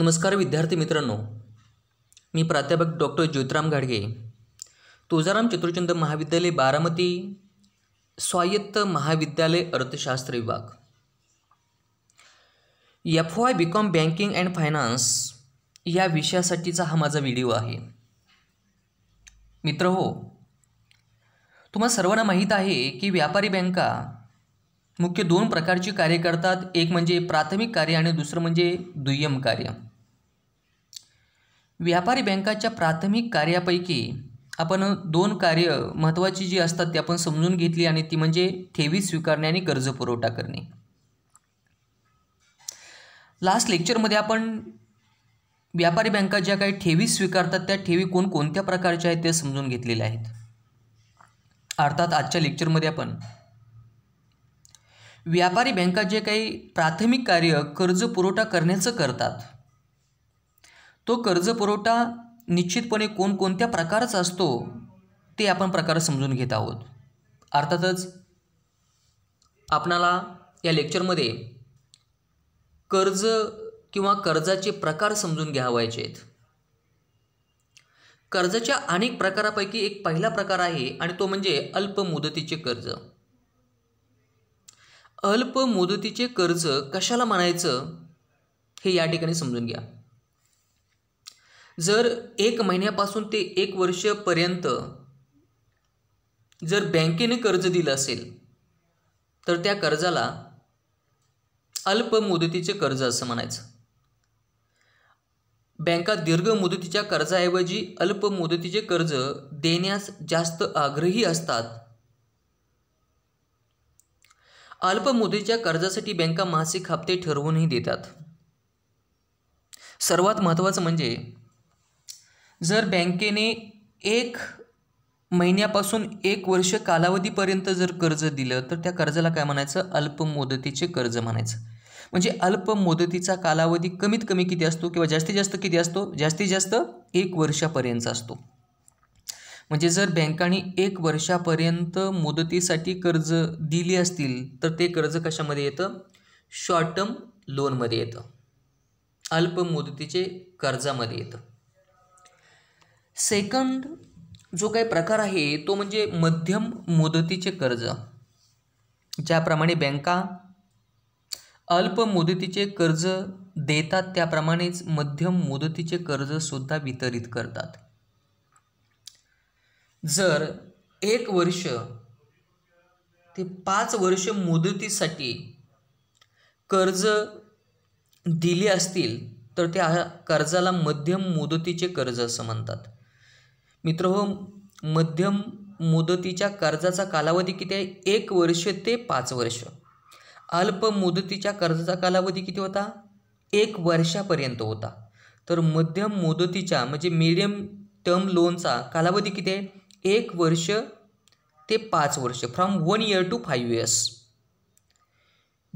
नमस्कार विद्यार्थी मित्रांनो मी प्राध्यापक डॉक्टर ज्योतराम घाडगे तुळजाराम चतुर्चंद महाविद्यालय बारामती स्वायत्त महाविद्यालय अर्थशास्त्र विभाग F Y B com banking and finance या विषयासाठीचा हा माझा व्हिडिओ आहे मित्र हो तुम्हाला सर्वांना माहीत आहे की व्यापारी बँका मुख्य दोन प्रकारची कार्य करतात एक म्हणजे प्राथमिक कार्य आणि दुसरं म्हणजे दुय्यम कार्य व्यापारी बँकाच्या प्राथमिक कार्यापैकी आपण दोन कार्य महत्त्वाची जी असतात ती आपण समजून घेतली आणि ती म्हणजे ठेवी स्वीकारणे आणि कर्ज पुरवठा करणे लास्ट लेक्चरमध्ये आपण व्यापारी बँका ज्या काही ठेवी स्वीकारतात त्या ठेवी कोणकोणत्या प्रकारच्या आहेत ते समजून घेतलेल्या आहेत अर्थात आजच्या लेक्चरमध्ये आपण व्यापारी बँका जे काही प्राथमिक कार्य कर्ज पुरवठा करण्याचं करतात तो कर्ज पुरवठा निश्चितपणे कोणकोणत्या प्रकारचा असतो ते आपण प्रकार समजून घेत आहोत अर्थातच आपणाला या लेक्चरमध्ये कर्ज किंवा कर्जाचे प्रकार समजून घ्यावायचे आहेत कर्जाच्या अनेक प्रकारापैकी एक पहिला प्रकार आहे आणि तो म्हणजे अल्प मुदतीचे कर्ज अल्प मुदतीचे कर्ज कशाला म्हणायचं हे या ठिकाणी समजून घ्या जर एक महिन्यापासून ते एक वर्षपर्यंत जर बँकेने कर्ज दिलं असेल तर त्या कर्जाला अल्प मुदतीचे कर्ज असं म्हणायचं बँका दीर्घ मुदतीच्या कर्जाऐवजी अल्प मुदतीचे कर्ज देण्यास जास्त आग्रही असतात अल्पमुदतीच्या कर्जासाठी बँका मासिक हप्ते ठरवूनही देतात सर्वात महत्त्वाचं म्हणजे जर बँकेने एक महिन्यापासून एक वर्ष कालावधीपर्यंत जर कर्ज दिलं तर त्या कर्जाला काय म्हणायचं मुदतीचे कर्ज म्हणायचं म्हणजे अल्प मुदतीचा कालावधी कमीत कमी किती असतो किंवा जास्तीत जास्त किती असतो जास्तीत जास्त एक वर्षापर्यंतचा असतो म्हणजे जर बँकांनी एक वर्षापर्यंत मुदतीसाठी कर्ज दिली असतील तर ते कर्ज कशामध्ये येतं शॉर्ट टर्म लोनमध्ये येतं अल्प मुदतीचे कर्जामध्ये येतं सेकंड जो काही प्रकार आहे तो म्हणजे मध्यम मुदतीचे कर्ज ज्याप्रमाणे बँका अल्प मुदतीचे कर्ज देतात त्याप्रमाणेच मध्यम मुदतीचे कर्जसुद्धा वितरित करतात जर एक वर्ष ते पाच वर्ष मुदतीसाठी कर्ज दिले असतील तर त्या कर्जाला मध्यम मुदतीचे कर्ज असं म्हणतात मित्र हो मध्यम मुदतीच्या कर्जाचा कालावधी किती आहे एक वर्ष ते पाच वर्ष अल्प मुदतीच्या कर्जाचा कालावधी किती होता एक वर्षापर्यंत होता तर मध्यम मुदतीच्या म्हणजे मीडियम टर्म लोनचा कालावधी किती आहे एक वर्ष ते पाच वर्ष from one year to five years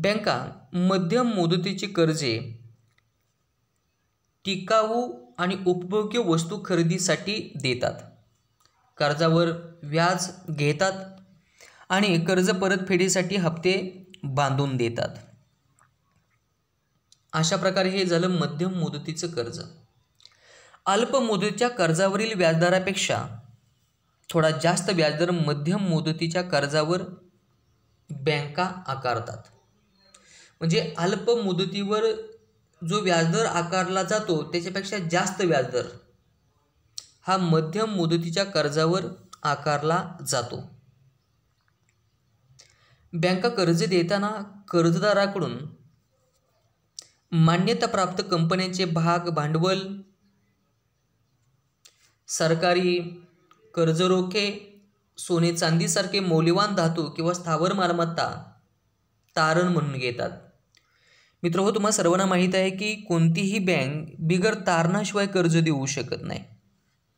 बँका मध्यम मुदतीची कर्जे टिकाऊ आणि उपभोग्य वस्तू खरेदीसाठी देतात कर्जावर व्याज घेतात आणि कर्ज परतफेडीसाठी हप्ते बांधून देतात अशा प्रकारे हे झालं मध्यम मुदतीचं कर्ज अल्प मुदतीच्या कर्जावरील व्याजदरापेक्षा थोडा जास्त व्याजदर मध्यम मुदतीच्या कर्जावर बँका आकारतात म्हणजे अल्प मुदतीवर जो व्याजदर आकारला जातो त्याच्यापेक्षा जास्त व्याजदर हा मध्यम मुदतीच्या कर्जावर आकारला जातो बँका कर्ज देताना कर्जदाराकडून मान्यताप्राप्त कंपन्यांचे भाग भांडवल सरकारी कर्ज रोखे सोने चांदीसारखे मौल्यवान धातू किंवा स्थावर मालमत्ता तारण म्हणून घेतात मित्र हो तुम्हाला सर्वांना माहीत आहे की कोणतीही बँक बिगर तारणाशिवाय कर्ज देऊ शकत नाही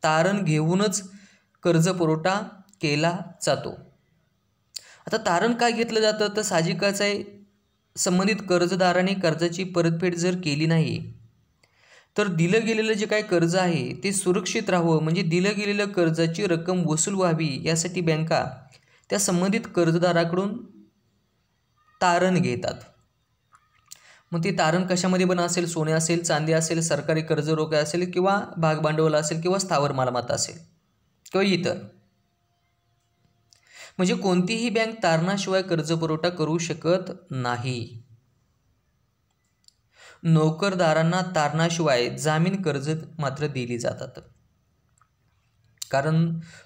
तारण घेऊनच कर्ज पुरवठा केला जातो आता तारण काय घेतलं जातं तर साहजिकच आहे संबंधित कर्जदाराने कर्जाची परतफेड जर केली नाही तर दिलं गेलेलं जे काय कर्ज आहे ते सुरक्षित राहावं म्हणजे दिलं गेलेलं कर्जाची रक्कम वसूल व्हावी यासाठी बँका त्या संबंधित कर्जदाराकडून तारण घेतात मग ते तारण कशामध्ये पण असेल सोने असेल चांदी असेल सरकारी कर्ज रोखे असेल किंवा भागभांडवल असेल किंवा स्थावर मालमत्ता असेल किंवा इतर म्हणजे कोणतीही बँक तारणाशिवाय कर्ज पुरवठा करू शकत नाही नोकरदारांना तारणाशिवाय जामीन कर्ज मात्र दिली जातात कारण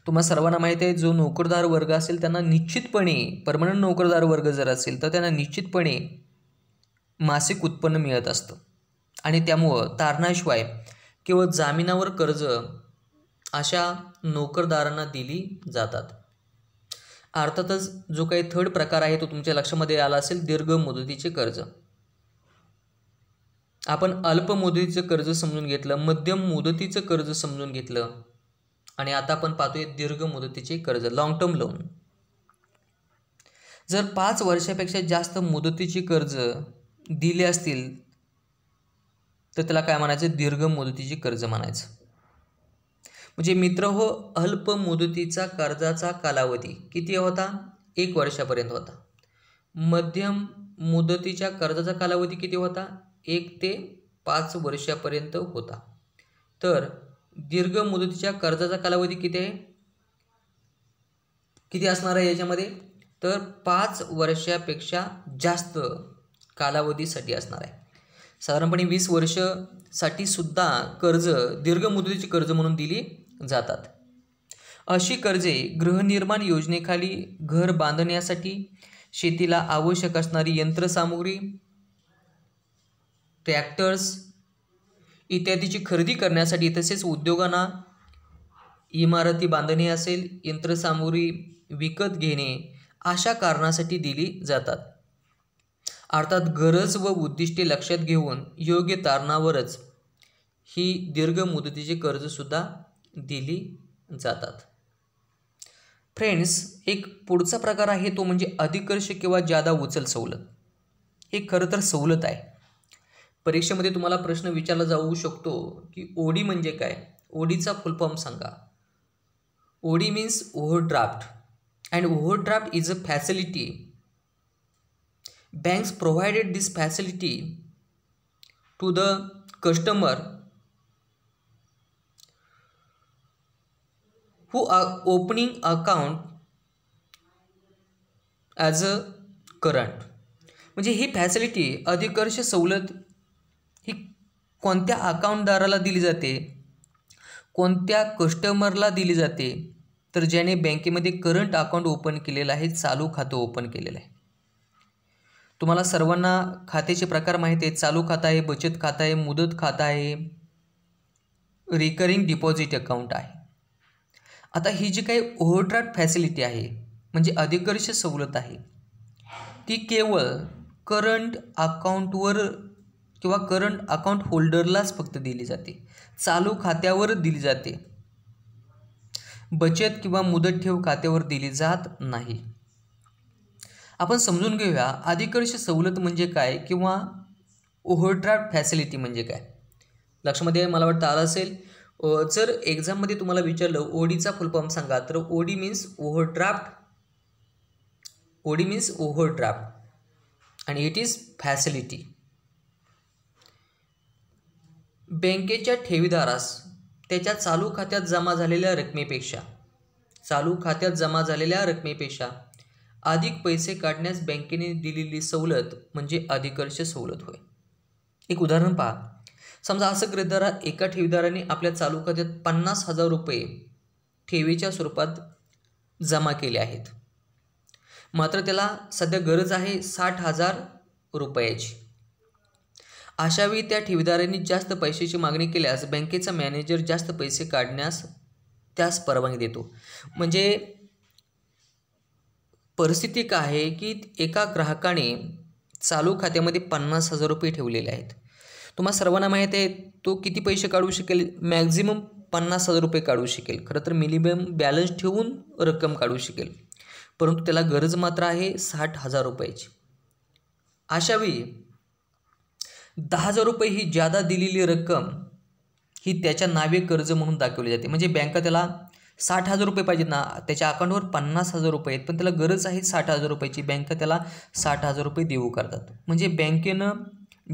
तुम्हाला सर्वांना माहिती आहे जो नोकरदार वर्ग असेल त्यांना निश्चितपणे परमनंट नोकरदार वर्ग जर असेल तर त्यांना निश्चितपणे मासिक उत्पन्न मिळत असतं आणि त्यामुळं तारणाशिवाय किंवा जामिनावर कर्ज अशा नोकरदारांना दिली जातात अर्थातच जो काही थर्ड प्रकार आहे तो तुमच्या लक्षामध्ये आला असेल दीर्घ मुदतीचे कर्ज आपण अल्प कर्ज समजून घेतलं मध्यम मुदतीचं कर्ज समजून घेतलं आणि आता आपण पाहतोय दीर्घ मुदतीचे कर्ज लाँग टर्म लोन जर पाच वर्षापेक्षा जास्त मुदतीची कर्ज दिले असतील तर त्याला काय म्हणायचं दीर्घ मुदतीची कर्ज म्हणायचं म्हणजे मित्र हो अल्प मुदतीचा कर्जाचा कालावधी किती होता एक वर्षापर्यंत होता मध्यम मुदतीच्या कर्जाचा कालावधी किती होता एक ते पाच वर्षापर्यंत होता तर दीर्घ मुदतीच्या कर्जाचा कालावधी किती आहे किती असणार आहे याच्यामध्ये तर पाच वर्षापेक्षा जास्त कालावधीसाठी असणार आहे साधारणपणे वीस वर्षसाठी सुद्धा कर्ज दीर्घ मुदतीची कर्ज म्हणून दिली जातात अशी कर्जे गृहनिर्माण योजनेखाली घर बांधण्यासाठी शेतीला आवश्यक असणारी यंत्रसामुग्री ट्रॅक्टर्स इत्यादीची खरेदी करण्यासाठी तसेच उद्योगांना इमारती बांधणे असेल यंत्रसामुग्री विकत घेणे अशा कारणासाठी दिली जातात अर्थात गरज व उद्दिष्टे लक्षात घेऊन योग्य तारणावरच ही दीर्घ मुदतीचे कर्जसुद्धा दिली जातात फ्रेंड्स एक पुढचा प्रकार आहे तो म्हणजे अधिकर्ष किंवा जादा उचल सवलत हे खरं तर सवलत आहे परीक्षेमध्ये तुम्हाला प्रश्न विचारला जाऊ शकतो की ओडी म्हणजे काय ओडीचा फॉर्म सांगा OD means overdraft and overdraft is a facility banks provided this facility to the customer who are opening account as a current म्हणजे ही फॅसिलिटी अधिकर्ष सवलत कोणत्या अकाउंटदाराला दिली जाते कोणत्या कस्टमरला दिली जाते तर ज्याने बँकेमध्ये करंट अकाउंट ओपन केलेलं आहे चालू खातं ओपन केलेलं आहे तुम्हाला सर्वांना खात्याचे प्रकार माहीत आहेत चालू खातं आहे बचत खातं आहे मुदत खातं आहे रिकरिंग डिपॉझिट अकाउंट आहे आता ही जी काही ओव्हरड्राफ्ट फॅसिलिटी आहे म्हणजे अधिकर्ष सवलत आहे ती केवळ करंट अकाउंटवर किंवा करंट अकाउंट होल्डरलाच फक्त दिली जाते चालू खात्यावर दिली जाते बचत किंवा मुदत ठेव खात्यावर दिली जात नाही आपण समजून घेऊया अधिकर्ष सवलत म्हणजे काय किंवा ओव्हरड्राफ्ट फॅसिलिटी म्हणजे काय लक्षामध्ये मला वाटतं आलं असेल जर एक्झाममध्ये तुम्हाला विचारलं ओडीचा फुलफॉर्म सांगा तर OD means overdraft OD means overdraft आणि इट इज फॅसिलिटी बँकेच्या ठेवीदारास त्याच्या चालू खात्यात जमा झालेल्या रकमेपेक्षा चालू खात्यात जमा झालेल्या रकमेपेक्षा अधिक पैसे काढण्यास बँकेने दिलेली सवलत म्हणजे अधिकर्ष सवलत होय एक उदाहरण पहा समजा असं ग्रेदारा एका ठेवीदाराने आपल्या चालू खात्यात पन्नास हजार रुपये ठेवीच्या स्वरूपात जमा केले आहेत मात्र त्याला सध्या गरज आहे साठ हजार रुपयाची अशावेळी त्या ठेवीदारांनी जास्त पैशाची मागणी केल्यास बँकेचा मॅनेजर जास्त पैसे काढण्यास त्यास परवानगी देतो म्हणजे परिस्थिती काय आहे की एका ग्राहकाने चालू खात्यामध्ये पन्नास हजार रुपये ठेवलेले आहेत तुम्हाला सर्वांना माहीत आहे तो किती पैसे काढू शकेल मॅक्झिमम पन्नास हजार रुपये काढू शकेल खरं तर मिनिमम बॅलन्स ठेवून रक्कम काढू शकेल परंतु त्याला गरज मात्र आहे साठ हजार रुपयाची अशावेळी दहा हजार रुपये ही ज्यादा दिलेली रक्कम ही त्याच्या नावे कर्ज म्हणून दाखवली जाते म्हणजे बँका त्याला साठ हजार रुपये पाहिजेत ना त्याच्या अकाउंटवर पन्नास हजार रुपये आहेत पण त्याला गरज आहे साठ हजार रुपयाची बँक त्याला साठ हजार रुपये देऊ करतात म्हणजे बँकेनं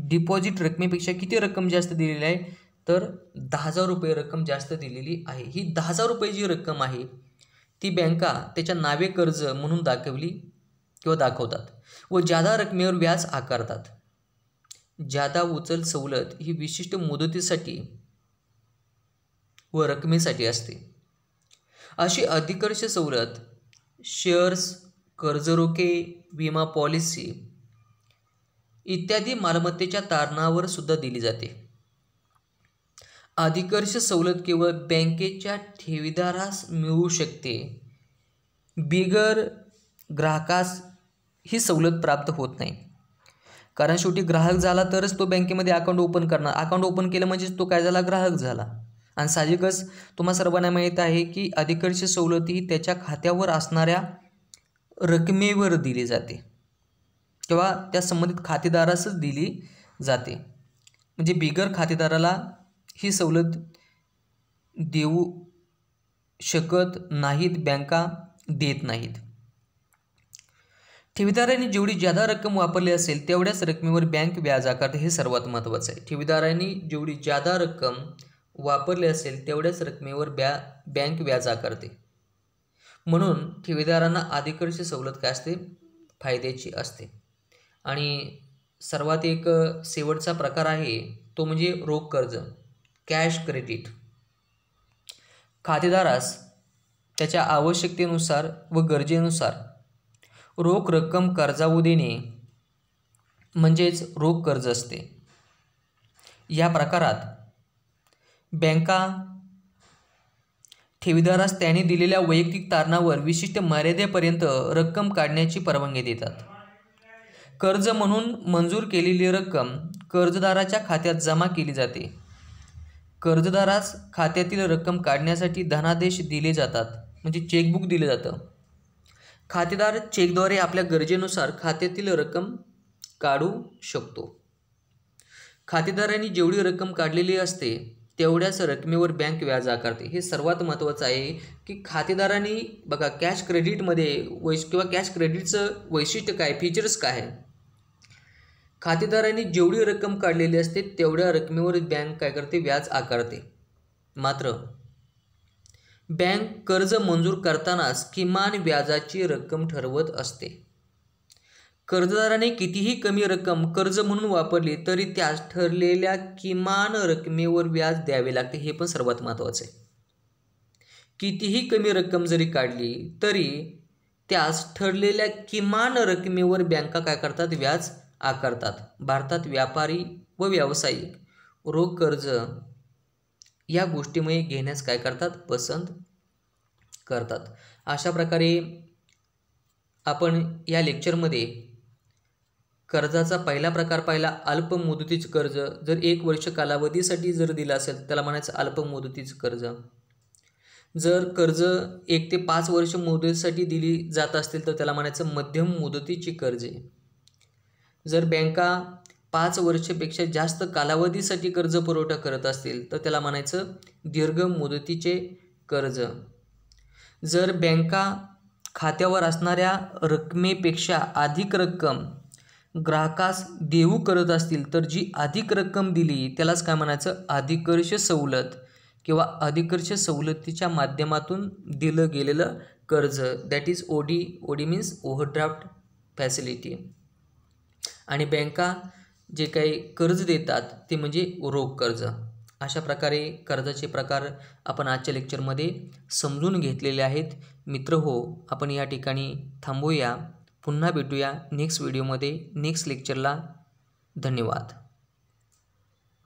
डिपॉझिट रकमेपेक्षा किती रक्कम जास्त दिलेली आहे तर दहा हजार रुपये रक्कम जास्त दिलेली आहे ही दहा हजार रुपये जी रक्कम आहे ती बँका त्याच्या नावे कर्ज म्हणून दाखवली किंवा दाखवतात व ज्यादा रकमेवर व्याज आकारतात जादा उचल सवलत ही विशिष्ट मुदतीसाठी व रकमेसाठी असते अशी अधिकर्ष सवलत शेअर्स कर्जरोके विमा पॉलिसी इत्यादी मालमत्तेच्या तारणावर सुद्धा दिली जाते अधिकर्ष सवलत केवळ बँकेच्या ठेवीदारास मिळू शकते बिगर ग्राहकास ही सवलत प्राप्त होत नाही कारण शेवटी ग्राहक झाला तरच तो बँकेमध्ये अकाउंट ओपन करणार अकाउंट ओपन केलं म्हणजेच तो काय झाला ग्राहक झाला आणि साहजिकच तुम्हा सर्वांना माहीत आहे की अधिकडची सवलती ही त्याच्या खात्यावर असणाऱ्या रकमेवर दिली जाते किंवा त्या संबंधित खातेदारासच दिली जाते म्हणजे बिगर खातेदाराला ही सवलत देऊ शकत नाहीत बँका देत नाहीत ठेवीदारांनी जेवढी जादा रक्कम वापरली असेल तेवढ्याच रकमेवर बँक व्याज आकारते हे सर्वात महत्त्वाचं आहे ठेवीदारांनी जेवढी जादा रक्कम वापरली असेल तेवढ्याच रकमेवर ब्या बँक व्याज आकारते म्हणून ठेवीदारांना अधिकडची सवलत काय असते फायद्याची असते आणि सर्वात एक शेवटचा प्रकार आहे तो म्हणजे रोख कर्ज कॅश क्रेडिट खातेदारास त्याच्या आवश्यकतेनुसार व गरजेनुसार रोख रक्कम कर्जाऊ देणे म्हणजेच रोख कर्ज असते या प्रकारात बँका ठेवीदारास त्याने दिलेल्या वैयक्तिक तारणावर विशिष्ट मर्यादेपर्यंत रक्कम काढण्याची परवानगी देतात कर्ज म्हणून मंजूर केलेली रक्कम कर्जदाराच्या खात्यात जमा केली जाते कर्जदारास खात्यातील रक्कम काढण्यासाठी धनादेश दिले जातात म्हणजे चेकबुक दिले जातं खातेदार चेकद्वारे आपल्या गरजेनुसार खात्यातील रक्कम काढू शकतो खातेदारांनी जेवढी रक्कम काढलेली असते तेवढ्याच रकमेवर बँक व्याज आकारते हे सर्वात महत्त्वाचं आहे की खातेदारांनी बघा कॅश क्रेडिटमध्ये वैश किंवा कॅश क्रेडिटचं वैशिष्ट्य काय फीचर्स काय आहे खातेदारांनी जेवढी रक्कम काढलेली असते तेवढ्या रकमेवर बँक काय करते व्याज आकारते मात्र बँक कर्ज मंजूर करतानाच किमान व्याजाची रक्कम ठरवत असते कर्जदाराने कितीही कमी रक्कम कर्ज म्हणून वापरली तरी त्यास ठरलेल्या किमान रकमेवर व्याज द्यावे लागते हे पण सर्वात आहे कितीही कमी रक्कम जरी काढली तरी त्यास ठरलेल्या किमान रकमेवर बँका काय करतात व्याज आकारतात भारतात व्यापारी व व्यावसायिक रोख कर्ज या गोष्टीमुळे घेण्यास काय करतात पसंत करतात अशा प्रकारे आपण या लेक्चरमध्ये कर्जाचा पहिला प्रकार पाहिला अल्प मुदतीचं कर्ज जर एक वर्ष कालावधीसाठी जर दिलं असेल त्याला म्हणायचं अल्प मुदतीचं कर्ज जर कर्ज एक ते पाच वर्ष मुदतीसाठी दिली जात असतील तर त्याला म्हणायचं मध्यम मुदतीची कर्जे जर बँका पाच वर्षापेक्षा जास्त कालावधीसाठी कर्ज पुरवठा करत असतील तर त्याला म्हणायचं दीर्घ मुदतीचे कर्ज जर बँका खात्यावर असणाऱ्या रकमेपेक्षा अधिक रक्कम ग्राहकास देऊ करत असतील तर जी अधिक रक्कम दिली त्यालाच काय म्हणायचं अधिकर्ष सवलत किंवा अधिकर्ष सवलतीच्या माध्यमातून दिलं गेलेलं कर्ज that is OD OD means overdraft facility आणि बँका जे काही कर्ज देतात ते म्हणजे रोख कर्ज अशा प्रकारे कर्जाचे प्रकार आपण आजच्या लेक्चरमध्ये समजून घेतलेले आहेत मित्र हो आपण या ठिकाणी थांबूया पुन्हा भेटूया नेक्स्ट व्हिडिओमध्ये नेक्स्ट लेक्चरला धन्यवाद